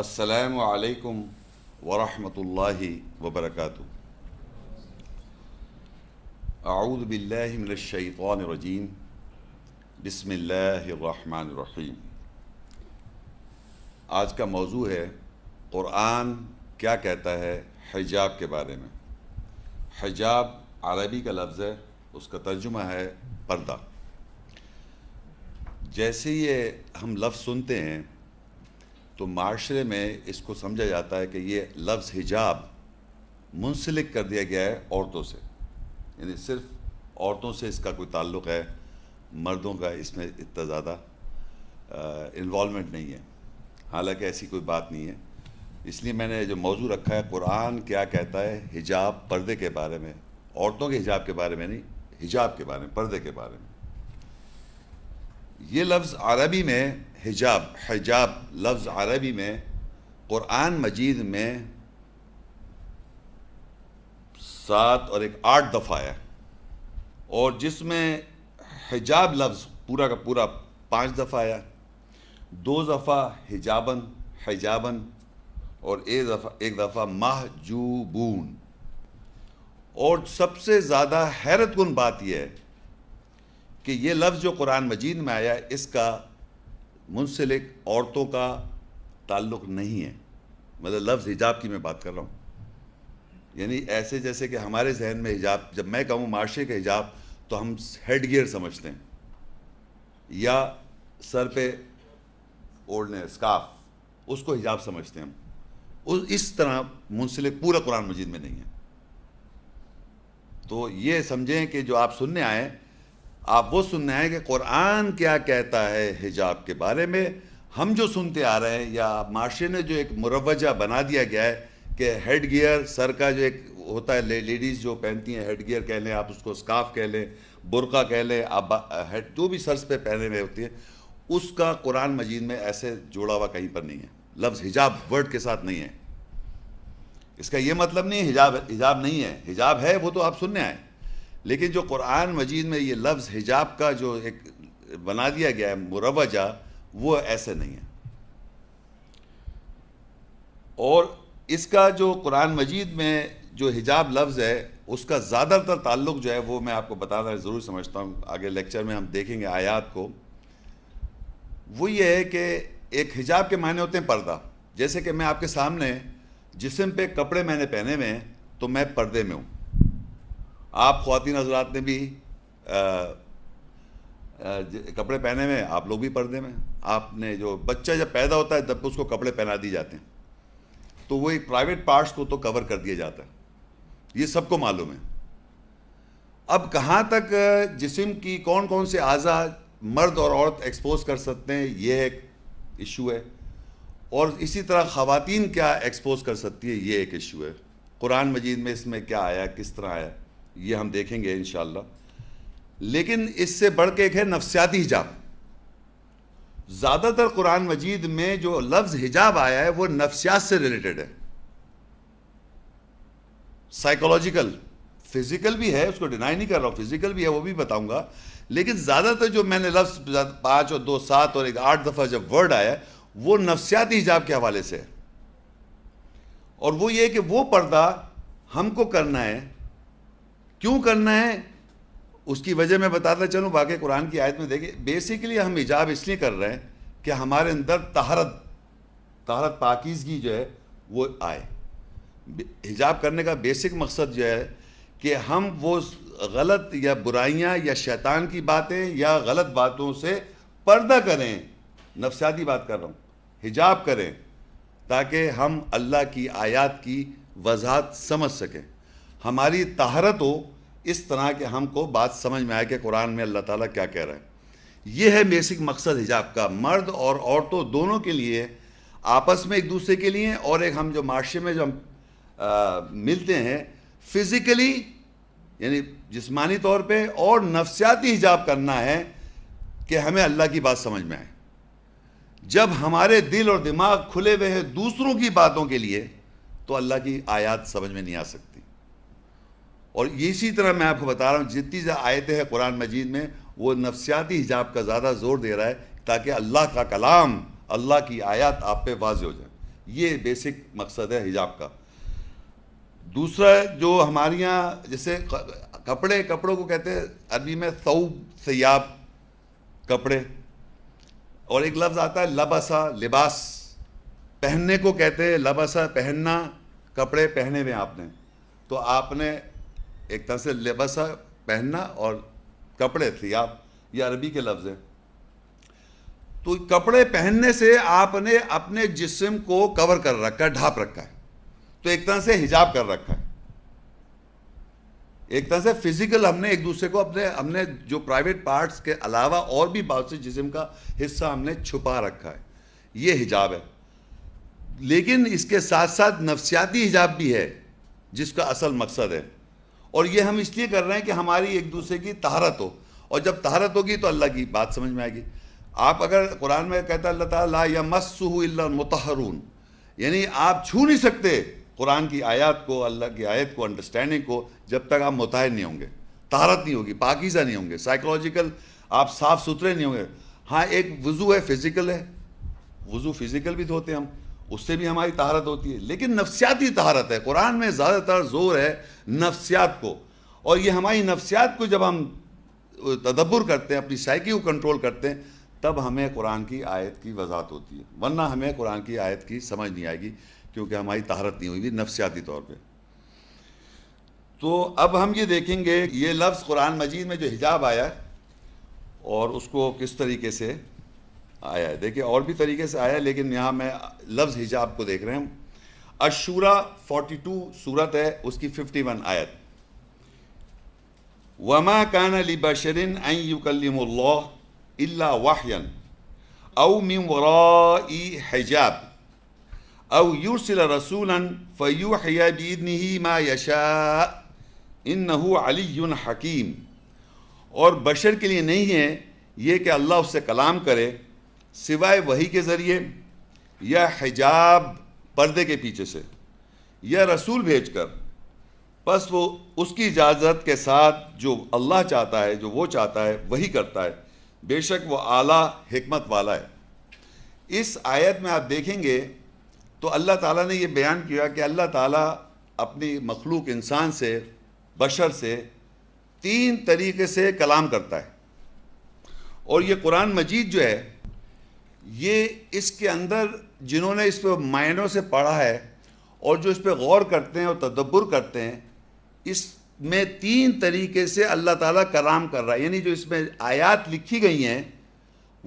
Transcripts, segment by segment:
السلام علیکم ورحمۃ اللہ وبرکاتہ اعوذ باللہ من الشیطان الرجیم بسم اللہ الرحمن الرحیم آج کا موضوع ہے قرآن کیا کہتا ہے حجاب کے بارے میں حجاب عربی کا لفظ ہے اس کا ترجمہ ہے پردہ جیسے یہ ہم لفظ سنتے ہیں تو معاشرے میں اس کو سمجھا جاتا ہے کہ یہ لفظ حجاب منسلک کر دیا گیا ہے عورتوں سے یعنی صرف عورتوں سے اس کا کوئی تعلق ہے مردوں کا اس میں اتنا زیادہ انوالومنٹ نہیں ہے حالانکہ ایسی کوئی بات نہیں ہے اس لیے میں نے جو موضوع رکھا ہے قرآن کیا کہتا ہے حجاب پردے کے بارے میں عورتوں کے حجاب کے بارے میں نہیں حجاب کے بارے میں پردے کے بارے میں یہ لفظ عربی میں حجاب حجاب لفظ عربی میں قرآن مجید میں سات اور ایک آٹھ دفعہ ہے اور جس میں حجاب لفظ پورا کا پورا پانچ دفعہ آیا دو دفعہ حجابن حجابن اور ایک دفعہ ایک دفعہ محجوبون اور سب سے زیادہ حیرت کن بات یہ ہے کہ یہ لفظ جو قرآن مجید میں آیا اس کا منسلک عورتوں کا تعلق نہیں ہے مطلب لفظ حجاب کی میں بات کر رہا ہوں یعنی ایسے جیسے کہ ہمارے ذہن میں حجاب جب میں کہوں معاشرے کے حجاب تو ہم ہیڈ گیئر سمجھتے ہیں یا سر پہ اوڑھنے اسکارف اس کو حجاب سمجھتے ہیں ہم اس طرح منسلک پورا قرآن مجید میں نہیں ہے تو یہ سمجھیں کہ جو آپ سننے ہیں آپ وہ سننے ہیں کہ قرآن کیا کہتا ہے حجاب کے بارے میں ہم جو سنتے آ رہے ہیں یا معاشرے نے جو ایک مروجہ بنا دیا گیا ہے کہ ہیڈ گیئر سر کا جو ایک ہوتا ہے لیڈیز جو پہنتی ہیں ہیڈ گیئر کہہ لیں آپ اس کو اسکارف کہہ لیں برقع کہہ لیں آپ ہیڈ جو بھی سر پہ پہنے ہوئے ہوتی ہے اس کا قرآن مجید میں ایسے جوڑا ہوا کہیں پر نہیں ہے لفظ حجاب ورڈ کے ساتھ نہیں ہے اس کا یہ مطلب نہیں حجاب حجاب نہیں ہے حجاب ہے وہ تو آپ سننے آئے لیکن جو قرآن مجید میں یہ لفظ حجاب کا جو ایک بنا دیا گیا ہے مروجہ وہ ایسے نہیں ہے اور اس کا جو قرآن مجید میں جو حجاب لفظ ہے اس کا زیادہ تر تعلق جو ہے وہ میں آپ کو بتانا ضرور سمجھتا ہوں آگے لیکچر میں ہم دیکھیں گے آیات کو وہ یہ ہے کہ ایک حجاب کے معنی ہوتے ہیں پردہ جیسے کہ میں آپ کے سامنے جسم پہ کپڑے میں نے پہنے ہوئے ہیں تو میں پردے میں ہوں آپ خواتین حضرات نے بھی جی، کپڑے پہنے میں آپ لوگ بھی پردے میں آپ نے جو بچہ جب پیدا ہوتا ہے تب اس کو کپڑے پہنا دیے جاتے ہیں تو وہ ایک پرائیویٹ پارٹس کو تو کور کر دیا جاتا ہے یہ سب کو معلوم ہے اب کہاں تک جسم کی کون کون سے اعضاء مرد اور عورت ایکسپوز کر سکتے ہیں یہ ایک ایشو ہے اور اسی طرح خواتین کیا ایکسپوز کر سکتی ہے یہ ایک ایشو ہے قرآن مجید میں اس میں کیا آیا کس طرح آیا یہ ہم دیکھیں گے انشاءاللہ لیکن اس سے بڑھ کے ایک ہے نفسیاتی حجاب زیادہ تر قرآن مجید میں جو لفظ حجاب آیا ہے وہ نفسیات سے ریلیٹڈ ہے سائیکولوجیکل فزیکل بھی ہے اس کو ڈینائی نہیں کر رہا ہوں فزیکل بھی ہے وہ بھی بتاؤں گا لیکن زیادہ تر جو میں نے لفظ پانچ اور دو سات اور ایک آٹھ دفعہ جب ورڈ آیا ہے وہ نفسیاتی حجاب کے حوالے سے ہے اور وہ یہ کہ وہ پردہ ہم کو کرنا ہے کیوں کرنا ہے اس کی وجہ میں بتاتا چلوں باقی قرآن کی آیت میں دیکھیں بیسیکلی ہم ایجاب اس لیے کر رہے ہیں کہ ہمارے اندر طاہردہ پاکیزگی جو ہے وہ آئے حجاب کرنے کا بیسک مقصد جو ہے کہ ہم وہ غلط یا برائیاں یا شیطان کی باتیں یا غلط باتوں سے پردہ کریں نفسیاتی بات کر رہا ہوں حجاب کریں تاکہ ہم اللہ کی آیات کی وضاحت سمجھ سکیں ہماری طہارت ہو اس طرح کہ ہم کو بات سمجھ میں آئے کہ قرآن میں اللہ تعالیٰ کیا کہہ رہے ہیں یہ ہے بیسک مقصد حجاب کا مرد اور عورتوں دونوں کے لیے آپس میں ایک دوسرے کے لیے اور ایک ہم جو معاشرے میں آ, ملتے ہیں فزیکلی یعنی جسمانی طور پہ اور نفسیاتی حجاب کرنا ہے کہ ہمیں اللہ کی بات سمجھ میں آئے جب ہمارے دل اور دماغ کھلے ہوئے ہیں دوسروں کی باتوں کے لیے تو اللہ کی آیات سمجھ میں نہیں آ سکتی اور اسی طرح میں آپ کو بتا رہا ہوں جتنی آیتیں ہیں قرآن مجید میں وہ نفسیاتی حجاب کا زیادہ زور دے رہا ہے تاکہ اللہ کا کلام اللہ کی آیات آپ پہ واضح ہو جائیں یہ بیسک مقصد ہے حجاب کا دوسرا جو ہمارے یہاں جیسے کپڑے کپڑوں کو کہتے ہیں عربی میں ثوب سیاب کپڑے اور ایک لفظ آتا ہے لباسا لباس پہننے کو کہتے ہیں لباسا پہننا کپڑے پہنے ہوئے آپ نے تو آپ نے ایک طرح سے لباسا پہننا اور کپڑے آپ یہ عربی کے لفظ ہیں تو کپڑے پہننے سے آپ نے اپنے جسم کو کور کر رکھا ہے ڈھاپ رکھا ہے تو ایک طرح سے حجاب کر رکھا ہے ایک طرح سے فزیکل ہم نے ایک دوسرے کو اپنے ہم نے جو پرائیویٹ پارٹس کے علاوہ اور بھی بہت سے جسم کا حصہ ہم نے چھپا رکھا ہے یہ حجاب ہے لیکن اس کے ساتھ ساتھ نفسیاتی حجاب بھی ہے جس کا اصل مقصد ہے اور یہ ہم اس لیے کر رہے ہیں کہ ہماری ایک دوسرے کی طہارت ہو اور جب طہارت ہوگی تو اللہ کی بات سمجھ میں آئے گی آپ اگر قرآن میں کہتا اللہ تعالیٰ یا مسح اللہ متحر یعنی آپ چھو نہیں سکتے قرآن کی آیات کو اللہ کی آیت کو انڈرسٹینڈنگ کو جب تک آپ متحر نہیں ہوں گے طہارت نہیں ہوگی پاکیزہ نہیں ہوں گے سائیکولوجیکل آپ صاف ستھرے نہیں ہوں گے ہاں ایک وضو ہے فزیکل ہے وضو فزیکل بھی دھوتے ہیں ہم اس سے بھی ہماری طہارت ہوتی ہے لیکن نفسیاتی طہارت ہے قرآن میں زیادہ تر زور ہے نفسیات کو اور یہ ہماری نفسیات کو جب ہم تدبر کرتے ہیں اپنی سائیکی کو کنٹرول کرتے ہیں تب ہمیں قرآن کی آیت کی وضاحت ہوتی ہے ورنہ ہمیں قرآن کی آیت کی سمجھ نہیں آئے گی کیونکہ ہماری طہارت نہیں ہوئی نفسیاتی طور پہ تو اب ہم یہ دیکھیں گے یہ لفظ قرآن مجید میں جو حجاب آیا اور اس کو کس طریقے سے آیا ہے دیکھیں اور بھی طریقے سے آیا ہے لیکن یہاں میں لفظ حجاب کو دیکھ رہے ہیں اشورہ فورٹی ٹو سورت ہے اس کی ففٹی ون آیت وما كان لبشر ان يكلم الله الا وحيا او من وراء حجاب او يرسل رسولا فيوحي باذنه ما يشاء انه علي حكيم اور بشر کے لیے نہیں ہے یہ کہ اللہ اس سے کلام کرے سوائے وہی کے ذریعے یا حجاب پردے کے پیچھے سے یا رسول بھیج کر بس وہ اس کی اجازت کے ساتھ جو اللہ چاہتا ہے جو وہ چاہتا ہے وہی کرتا ہے بے شک وہ اعلیٰ حکمت والا ہے اس آیت میں آپ دیکھیں گے تو اللہ تعالیٰ نے یہ بیان کیا کہ اللہ تعالیٰ اپنی مخلوق انسان سے بشر سے تین طریقے سے کلام کرتا ہے اور یہ قرآن مجید جو ہے یہ اس کے اندر جنہوں نے اس پہ معنوں سے پڑھا ہے اور جو اس پہ غور کرتے ہیں اور تدبر کرتے ہیں اس میں تین طریقے سے اللہ تعالیٰ کلام کر رہا ہے یعنی جو اس میں آیات لکھی گئی ہیں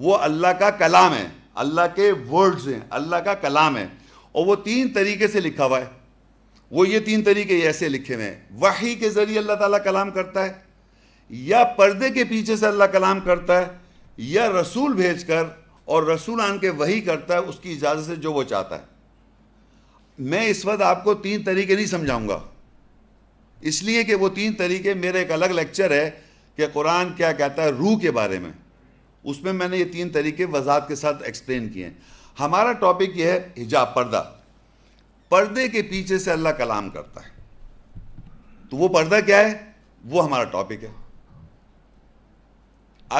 وہ اللہ کا کلام ہے اللہ کے ورڈز ہیں اللہ کا کلام ہے اور وہ تین طریقے سے لکھا ہوا ہے وہ یہ تین طریقے ایسے لکھے ہوئے ہیں وحی کے ذریعے اللہ تعالیٰ کلام کرتا ہے یا پردے کے پیچھے سے اللہ کلام کرتا ہے یا رسول بھیج کر اور رسول آن کے وہی کرتا ہے اس کی اجازت سے جو وہ چاہتا ہے میں اس وقت آپ کو تین طریقے نہیں سمجھاؤں گا اس لیے کہ وہ تین طریقے میرے ایک الگ لیکچر ہے کہ قرآن کیا کہتا ہے روح کے بارے میں اس میں میں نے یہ تین طریقے وضاحت کے ساتھ ایکسپلین کیے ہمارا ٹاپک یہ ہے حجاب پردہ پردے کے پیچھے سے اللہ کلام کرتا ہے تو وہ پردہ کیا ہے وہ ہمارا ٹاپک ہے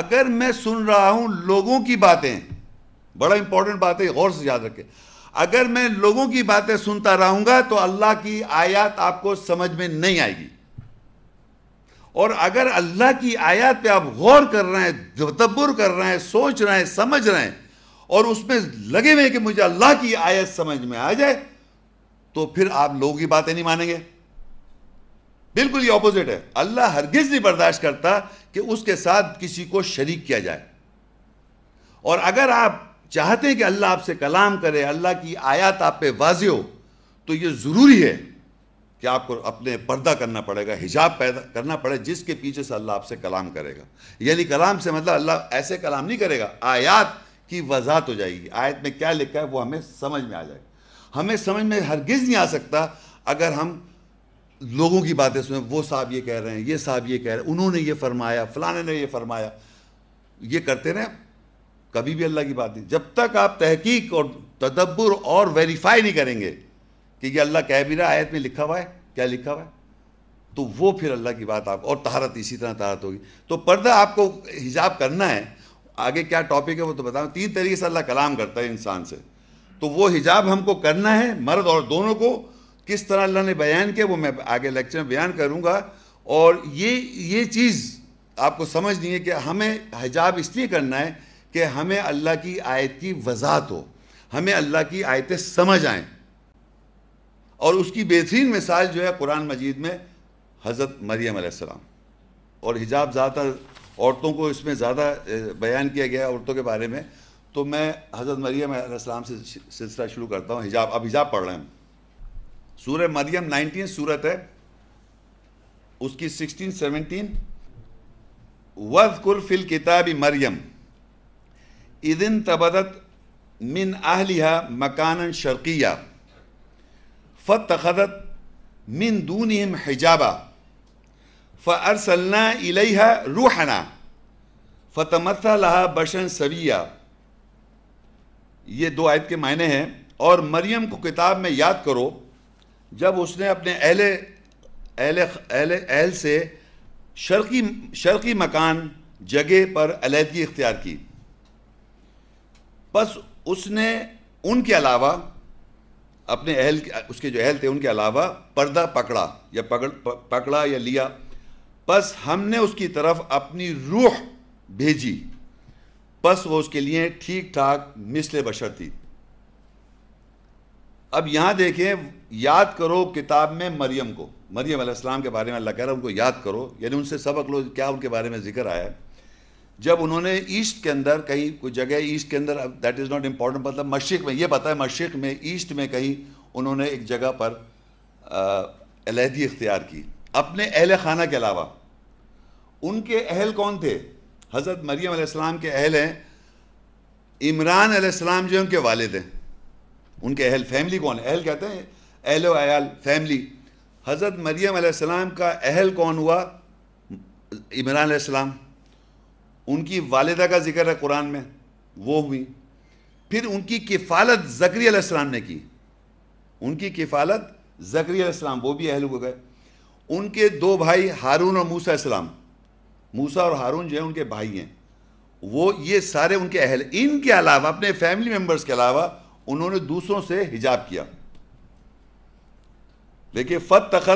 اگر میں سن رہا ہوں لوگوں کی باتیں بڑا امپورٹنٹ بات ہے یہ غور سے یاد رکھیں اگر میں لوگوں کی باتیں سنتا رہوں گا تو اللہ کی آیات آپ کو سمجھ میں نہیں آئے گی اور اگر اللہ کی آیات پہ آپ غور کر رہے ہیں تبر کر رہے ہیں سوچ رہے ہیں سمجھ رہے ہیں اور اس میں لگے ہوئے کہ مجھے اللہ کی آیت سمجھ میں آ جائے تو پھر آپ لوگوں کی باتیں نہیں مانیں گے بالکل یہ اپوزٹ ہے اللہ ہرگز نہیں برداشت کرتا کہ اس کے ساتھ کسی کو شریک کیا جائے اور اگر آپ چاہتے ہیں کہ اللہ آپ سے کلام کرے اللہ کی آیات آپ پہ واضح ہو تو یہ ضروری ہے کہ آپ کو اپنے پردہ کرنا پڑے گا حجاب پیدا کرنا پڑے جس کے پیچھے سے اللہ آپ سے کلام کرے گا یعنی کلام سے مطلب اللہ ایسے کلام نہیں کرے گا آیات کی وضاحت ہو جائے گی آیت میں کیا لکھا ہے وہ ہمیں سمجھ میں آ جائے گا ہمیں سمجھ میں ہرگز نہیں آ سکتا اگر ہم لوگوں کی باتیں سنیں وہ صاحب یہ کہہ رہے ہیں یہ صاحب یہ کہہ رہے ہیں انہوں نے یہ فرمایا فلانے نے یہ فرمایا یہ کرتے رہے کبھی بھی اللہ کی بات نہیں جب تک آپ تحقیق اور تدبر اور ویریفائی نہیں کریں گے کہ یہ اللہ کہہ بھی رہا آیت میں لکھا ہوا ہے کیا لکھا ہوا ہے تو وہ پھر اللہ کی بات آپ اور طہارت اسی طرح طہارت ہوگی تو پردہ آپ کو حجاب کرنا ہے آگے کیا ٹاپک ہے وہ تو بتاؤں تین طریقے سے اللہ کلام کرتا ہے انسان سے تو وہ حجاب ہم کو کرنا ہے مرد اور دونوں کو کس طرح اللہ نے بیان کیا وہ میں آگے لیکچر میں بیان کروں گا اور یہ یہ چیز آپ کو سمجھ نہیں ہے کہ ہمیں حجاب اس لیے کرنا ہے کہ ہمیں اللہ کی آیت کی وضاحت ہو ہمیں اللہ کی آیتیں سمجھ آئیں اور اس کی بہترین مثال جو ہے قرآن مجید میں حضرت مریم علیہ السلام اور حجاب زیادہ تر عورتوں کو اس میں زیادہ بیان کیا گیا ہے عورتوں کے بارے میں تو میں حضرت مریم علیہ السلام سے سلسلہ شروع کرتا ہوں حجاب اب حجاب پڑھ رہے ہیں سورہ مریم نائنٹین سورت ہے اس کی سکسٹین سیونٹین وَذْكُرْ فِي کتاب مریم ادن تبدت من اہلیہ مکان شرقیہ فتخت من دونهم حجابا فارسلنا علیحہ روحنا فتم صحہ بشن سویہ یہ دو آیت کے معنی ہیں اور مریم کو کتاب میں یاد کرو جب اس نے اپنے اہل اہل اہل اہل سے شرقی شرقی مکان جگہ پر علیحدگی اختیار کی بس اس نے ان کے علاوہ اپنے اہل اس کے جو اہل تھے ان کے علاوہ پردہ پکڑا یا پکڑ پکڑا یا لیا بس ہم نے اس کی طرف اپنی روح بھیجی بس وہ اس کے لیے ٹھیک ٹھاک مثل بشر تھی اب یہاں دیکھیں یاد کرو کتاب میں مریم کو مریم علیہ السلام کے بارے میں اللہ کہہ رہا ہے ان کو یاد کرو یعنی ان سے سبق لو کیا ان کے بارے میں ذکر آیا ہے جب انہوں نے ایسٹ کے اندر کہیں کوئی جگہ ایسٹ کے اندر دیٹ از ناٹ امپورٹنٹ مطلب مشرق میں یہ پتہ ہے مشرق میں ایسٹ میں کہیں انہوں نے ایک جگہ پر علیحدی اختیار کی اپنے اہل خانہ کے علاوہ ان کے اہل کون تھے حضرت مریم علیہ السلام کے اہل ہیں عمران علیہ السلام جو ان کے والد ہیں ان کے اہل فیملی کون اہل کہتے ہیں اہل و عیال فیملی حضرت مریم علیہ السلام کا اہل کون ہوا عمران علیہ السلام ان کی والدہ کا ذکر ہے قرآن میں وہ ہوئی پھر ان کی کفالت زکری علیہ السلام نے کی ان کی کفالت زکری علیہ السلام وہ بھی اہل ہو گئے ان کے دو بھائی ہارون اور علیہ السلام موسیٰ اور ہارون جو ہیں ان کے بھائی ہیں وہ یہ سارے ان کے اہل ان کے علاوہ اپنے فیملی ممبرز کے علاوہ انہوں نے دوسروں سے حجاب کیا لیکن فتخ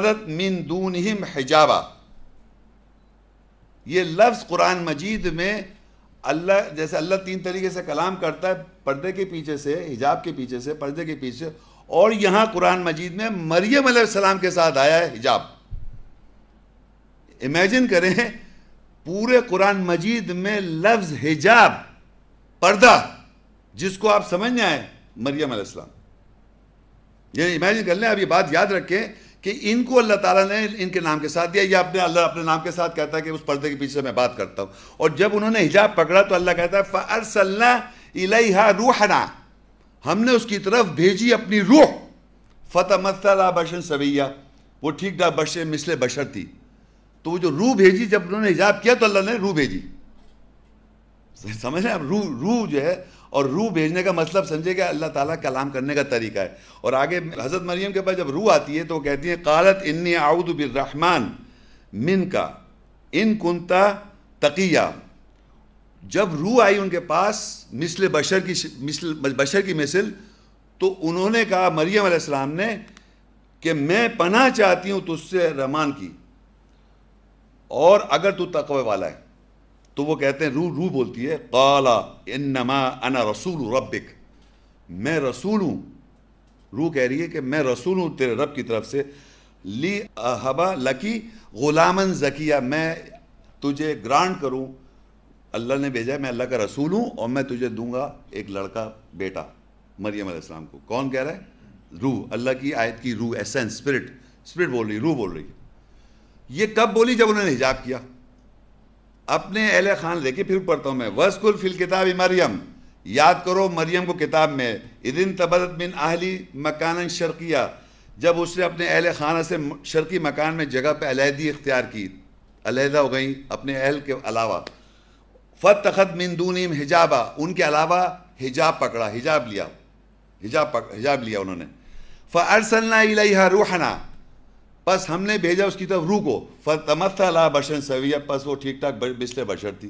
دونہم حجابہ یہ لفظ قرآن مجید میں اللہ جیسے اللہ تین طریقے سے کلام کرتا ہے پردے کے پیچھے سے حجاب کے پیچھے سے پردے کے پیچھے سے اور یہاں قرآن مجید میں مریم علیہ السلام کے ساتھ آیا ہے حجاب امیجن کریں پورے قرآن مجید میں لفظ حجاب پردہ جس کو آپ سمجھ آئے مریم علیہ السلام یعنی امیجن کر لیں اب یہ بات یاد رکھیں کہ ان کو اللہ تعالیٰ نے ان کے نام کے ساتھ دیا یا اپنے اللہ اپنے نام کے ساتھ کہتا ہے کہ اس پردے کے پیچھے سے میں بات کرتا ہوں اور جب انہوں نے حجاب پکڑا تو اللہ کہتا ہے فَأَرْسَلْنَا إِلَيْهَا رُوحَنَا ہم نے اس کی طرف بھیجی اپنی روح فتح مسلح بشن سویہ وہ ٹھیک ڈھا بشر مثل بشر تھی تو وہ جو روح بھیجی جب انہوں نے حجاب کیا تو اللہ نے روح بھیجی سمجھ رہے ہیں روح روح جو ہے اور روح بھیجنے کا مطلب سمجھے کہ اللہ تعالیٰ کلام کرنے کا طریقہ ہے اور آگے حضرت مریم کے پاس جب روح آتی ہے تو وہ کہتی ہے قالت ان اعود بالرحمن من کا ان کنتا تقیہ جب روح آئی ان کے پاس مثل بشر کی مثل بشر کی مثل تو انہوں نے کہا مریم علیہ السلام نے کہ میں پناہ چاہتی ہوں تجھ سے رحمان کی اور اگر تو تقوی والا ہے تو وہ کہتے ہیں روح روح بولتی ہے قالا انما انا رسول ربک میں رسول ہوں روح کہہ رہی ہے کہ میں رسول ہوں تیرے رب کی طرف سے لی احبا لکی غلامن ذکیہ میں تجھے گرانڈ کروں اللہ نے بھیجا میں اللہ کا رسول ہوں اور میں تجھے دوں گا ایک لڑکا بیٹا مریم علیہ السلام کو کون کہہ رہا ہے روح اللہ کی آیت کی روح ایسنس اسپرٹ اسپرٹ بول رہی روح بول رہی ہے یہ کب بولی جب انہوں نے حجاب کیا اپنے اہل خان لے کے پھر پڑھتا ہوں میں وسکول فل کتاب مریم یاد کرو مریم کو کتاب میں شرقیہ جب اس نے اپنے اہل خانہ سے شرقی مکان میں جگہ پہ علیحدی اختیار کی علیحدہ ہو گئیں اپنے اہل کے علاوہ فتخ من دونیم حجابہ ان کے علاوہ حجاب پکڑا حجاب لیا حجاب حجاب لیا انہوں نے إِلَيْهَا روحنا پس ہم نے بھیجا اس کی طرف روح کو فتمت اللہ بشر سویہ پس وہ ٹھیک ٹھاک بسلے بشر تھی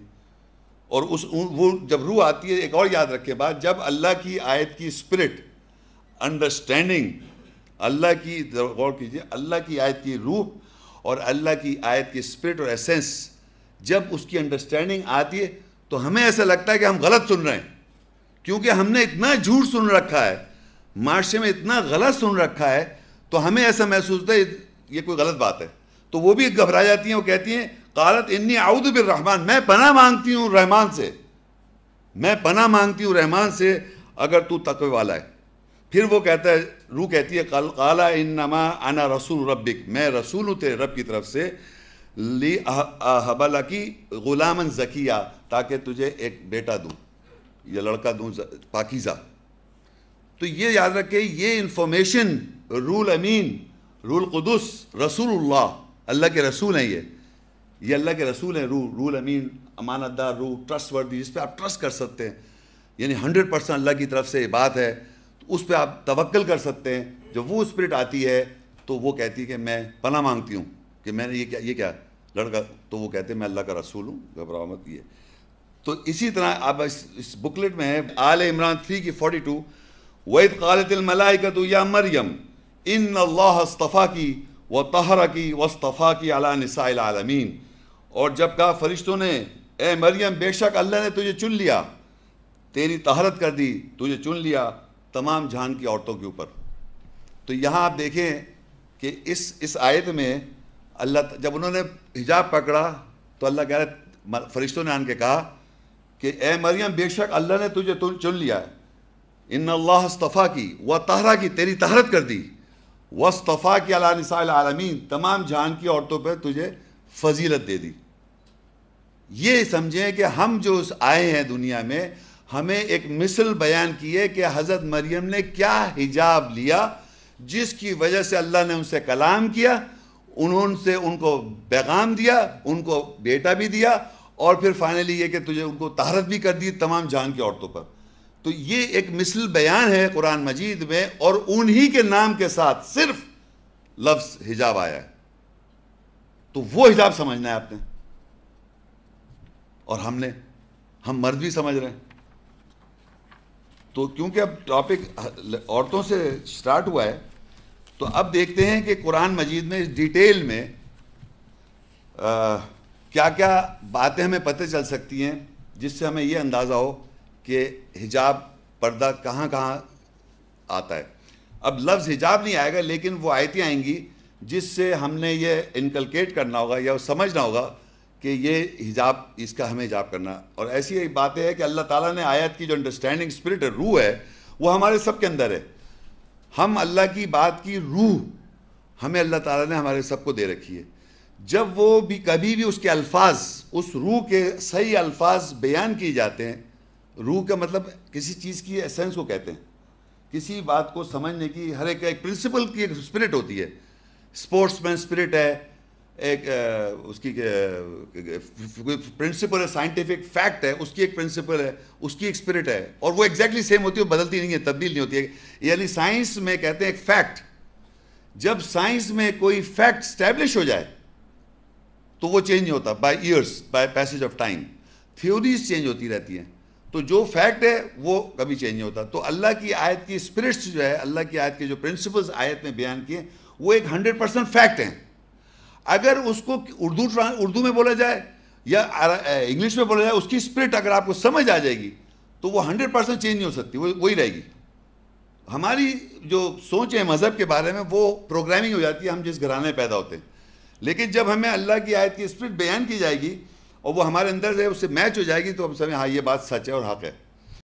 اور اس وہ جب روح آتی ہے ایک اور یاد رکھے بات جب اللہ کی آیت کی اسپرٹ انڈرسٹینڈنگ اللہ کی غور کیجئے اللہ کی آیت کی روح اور اللہ کی آیت کی اسپرٹ اور ایسنس جب اس کی انڈرسٹینڈنگ آتی ہے تو ہمیں ایسا لگتا ہے کہ ہم غلط سن رہے ہیں کیونکہ ہم نے اتنا جھوٹ سن رکھا ہے معاشرے میں اتنا غلط سن رکھا ہے تو ہمیں ایسا محسوس ہوتا ہے یہ کوئی غلط بات ہے تو وہ بھی گھبرا جاتی ہیں ہیں وہ کہتی قالت انی بالرحمن میں پناہ مانگتی ہوں رحمان سے میں پناہ مانگتی ہوں رحمان سے اگر تو تقوی والا ہے پھر وہ کہتا ہے روح کہتی ہے قالا انما انا رسول ربک میں رسول رب کی طرف سے لی کی غلام تاکہ تجھے ایک بیٹا دوں یا لڑکا دوں پاکیزہ تو یہ یاد رکھے یہ انفارمیشن رول امین رول قدس رسول اللہ اللہ کے رسول ہیں یہ یہ اللہ کے رسول ہیں روح رول امین امانت دار روح ٹرسٹ وردی جس پہ آپ ٹرسٹ کر سکتے ہیں یعنی ہنڈریڈ پرسنٹ اللہ کی طرف سے یہ بات ہے تو اس پہ آپ توکل کر سکتے ہیں جب وہ اسپرٹ آتی ہے تو وہ کہتی ہے کہ میں پناہ مانگتی ہوں کہ میں نے یہ کیا یہ کیا لڑکا تو وہ کہتے ہیں میں اللہ کا رسول ہوں گھبراہ مت یہ تو اسی طرح آپ اس بکلیٹ میں ہے آل عمران تھری کی فورٹی ٹو وید یا مریم ان اللہ اصطفیٰ کی و تحرہ کی وصطفیٰ کی نساء العالمین اور جب کہا فرشتوں نے اے مریم بے شک اللہ نے تجھے چن لیا تیری طہرت کر دی تجھے چن لیا تمام جہان کی عورتوں کے اوپر تو یہاں آپ دیکھیں کہ اس اس آیت میں اللہ جب انہوں نے حجاب پکڑا تو اللہ کہہ رہے فرشتوں نے آن کے کہا کہ اے مریم بے شک اللہ نے تجھے چن لیا ان اللہ اصطفیٰ کی و تحرہ کی تیری طہرت کر دی وصطفی کے علیہ العالمین تمام جہان کی عورتوں پہ تجھے فضیلت دے دی یہ سمجھیں کہ ہم جو اس آئے ہیں دنیا میں ہمیں ایک مثل بیان کیے کہ حضرت مریم نے کیا حجاب لیا جس کی وجہ سے اللہ نے ان سے کلام کیا انہوں سے ان کو بیغام دیا ان کو بیٹا بھی دیا اور پھر فائنلی یہ کہ تجھے ان کو تہارت بھی کر دی تمام جہان کی عورتوں پر تو یہ ایک مثل بیان ہے قرآن مجید میں اور انہی کے نام کے ساتھ صرف لفظ ہجاب آیا ہے تو وہ حجاب سمجھنا ہے آپ نے اور ہم نے ہم مرد بھی سمجھ رہے ہیں تو کیونکہ اب ٹاپک عورتوں سے سٹارٹ ہوا ہے تو اب دیکھتے ہیں کہ قرآن مجید میں اس ڈیٹیل میں کیا کیا باتیں ہمیں پتہ چل سکتی ہیں جس سے ہمیں یہ اندازہ ہو کہ حجاب پردہ کہاں کہاں آتا ہے اب لفظ حجاب نہیں آئے گا لیکن وہ آیتیں آئیں گی جس سے ہم نے یہ انکلکیٹ کرنا ہوگا یا سمجھنا ہوگا کہ یہ حجاب اس کا ہمیں حجاب کرنا اور ایسی ایک بات ہے کہ اللہ تعالیٰ نے آیت کی جو انڈرسٹینڈنگ اسپرٹ ہے روح ہے وہ ہمارے سب کے اندر ہے ہم اللہ کی بات کی روح ہمیں اللہ تعالیٰ نے ہمارے سب کو دے رکھی ہے جب وہ بھی کبھی بھی اس کے الفاظ اس روح کے صحیح الفاظ بیان کیے جاتے ہیں روح کا مطلب کسی چیز کی ایسنس کو کہتے ہیں کسی بات کو سمجھنے کی ہر ایک ایک پرنسپل کی ایک اسپرٹ ہوتی ہے اسپورٹس مین اسپرٹ ہے ایک اس کی پرنسپل ہے سائنٹیفک فیکٹ ہے اس کی ایک پرنسپل ہے اس کی ایک اسپرٹ ہے اور وہ ایکزیکٹلی سیم ہوتی ہے بدلتی نہیں ہے تبدیل نہیں ہوتی ہے یعنی سائنس میں کہتے ہیں ایک فیکٹ جب سائنس میں کوئی فیکٹ اسٹیبلش ہو جائے تو وہ چینج ہوتا by years by passage of time theories change ہوتی رہتی ہیں تو جو فیکٹ ہے وہ کبھی چینج نہیں ہوتا تو اللہ کی آیت کی اسپرٹس جو ہے اللہ کی آیت کے جو پرنسپلز آیت میں بیان کیے ہیں وہ ایک ہنڈریڈ پرسینٹ فیکٹ ہیں اگر اس کو اردو اردو میں بولا جائے یا انگلش میں بولا جائے اس کی اسپرٹ اگر آپ کو سمجھ آ جائے گی تو وہ ہنڈریڈ پرسینٹ چینج نہیں ہو سکتی وہی رہے گی ہماری جو سوچ ہے مذہب کے بارے میں وہ پروگرامنگ ہو جاتی ہے ہم جس گھرانے میں پیدا ہوتے ہیں لیکن جب ہمیں اللہ کی آیت کی اسپرٹ بیان کی جائے گی اور وہ ہمارے اندر سے اس سے میچ ہو جائے گی تو ہم سمجھیں ہاں یہ بات سچ ہے اور حق ہے